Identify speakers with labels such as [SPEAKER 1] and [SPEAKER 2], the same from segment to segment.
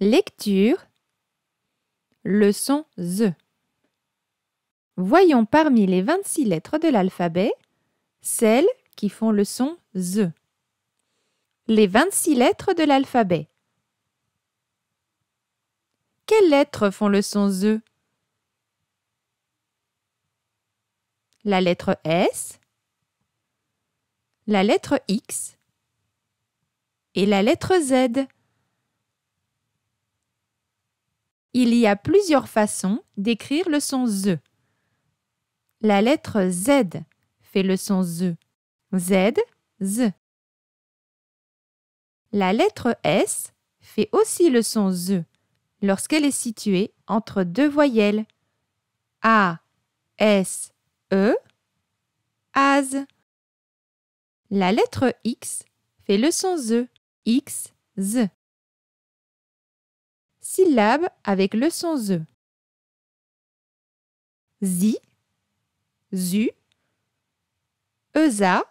[SPEAKER 1] Lecture. Leçon Z. Voyons parmi les 26 lettres de l'alphabet celles qui font le son Z. Les 26 lettres de l'alphabet. Quelles lettres font le son Z La lettre S, la lettre X et la lettre Z. il y a plusieurs façons d'écrire le son ZE. La lettre Z fait le son Z. Z, Z. La lettre S fait aussi le son ZE lorsqu'elle est située entre deux voyelles. A, S, E, AS.
[SPEAKER 2] La lettre X fait le son Z. X, Z syllabe avec le son z e. ». Zi, zu,
[SPEAKER 1] eza,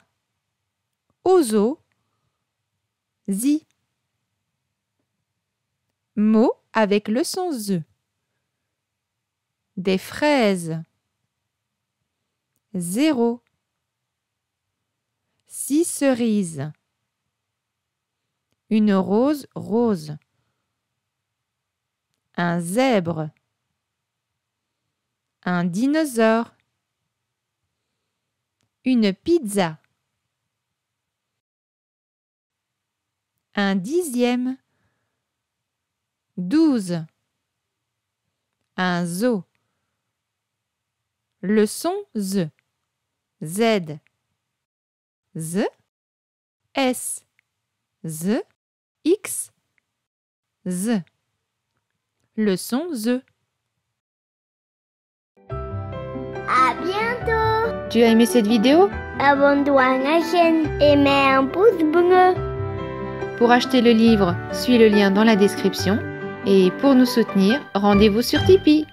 [SPEAKER 1] ozo, zi. Mots avec le son ze. Des fraises. Zéro. Six cerises. Une rose rose un zèbre, un dinosaure, une pizza, un dixième, douze, un zoo, le son z, z,
[SPEAKER 2] z, s, z, x, z. Leçon The. À bientôt. Tu as aimé cette vidéo Abonne-toi
[SPEAKER 1] à la chaîne et mets un pouce bleu. Pour acheter le livre, suis
[SPEAKER 2] le lien dans la description. Et pour nous soutenir, rendez-vous sur Tipeee.